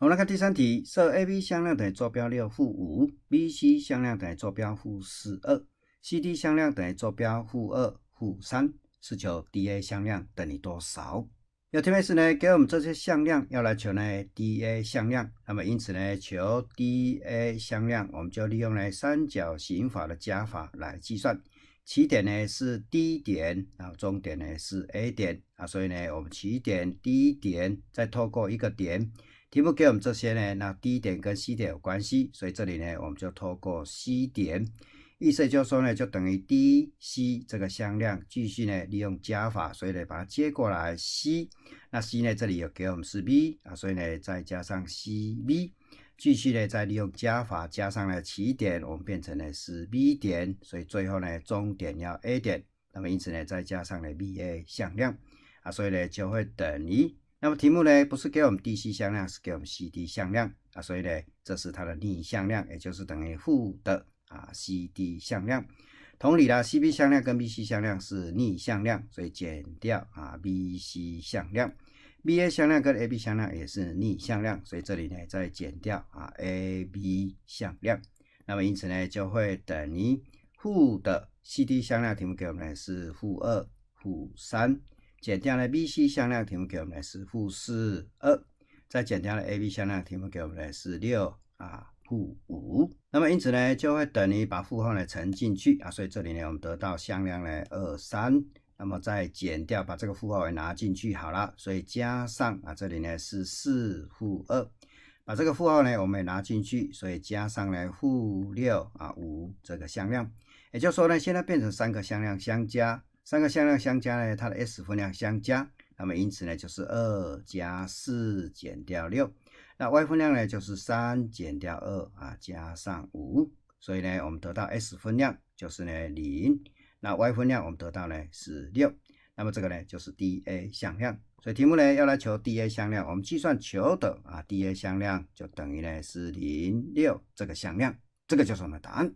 我们来看第三题，设 a b 向量等于坐标六负五，b c 向量等于坐标负四二，c d 向量等于坐标负二负三是求 d a 向量等于多少？要提是呢，给我们这些向量要来求呢 d a 向量，那么因此呢求 d a 向量，我们就利用了三角形法的加法来计算。起点呢是 d 点后终点呢是 a 点啊，所以呢我们起点 d 点再透过一个点。题目给我们这些呢，那 D 点跟 C 点有关系，所以这里呢，我们就透过 C 点，意思就说呢，就等于 D C 这个向量，继续呢利用加法，所以呢把它接过来 C，那 C 呢这里有给我们是 B 啊，所以呢再加上 C B，继续呢再利用加法，加上了起点，我们变成了是 B 点，所以最后呢终点要 A 点，那么因此呢再加上了 B A 向量啊，所以呢就会等于。那么题目呢，不是给我们 DC 向量，是给我们 CD 向量啊，所以呢，这是它的逆向量，也就是等于负的啊 CD 向量。同理啦，CB 向量跟 BC 向量是逆向量，所以减掉啊 BC 向量。BA 向量跟 AB 向量也是逆向量，所以这里呢再减掉啊 AB 向量。那么因此呢就会等于负的 CD 向量。题目给我们呢是负二、负三。减掉了 BC 向量，题目给我们的是负四二，再减掉了 AB 向量，题目给我们的是六啊负五。那么因此呢，就会等于把负号呢乘进去啊，所以这里呢我们得到向量呢二三。那么再减掉把这个负号也拿进去好了，所以加上啊这里呢是四负二，把这个负号呢我们也拿进去，所以加上呢负六啊五这个向量。也就是说呢，现在变成三个向量相加。三个向量相加呢，它的 s 分量相加，那么因此呢就是二加四减掉六，那 y 分量呢就是三减掉二啊加上五，所以呢我们得到 s 分量就是呢零，那 y 分量我们得到呢是六，那么这个呢就是 d a 向量，所以题目呢要来求 d a 向量，我们计算求得啊 d a 向量就等于呢是零六这个向量，这个就是我们答案。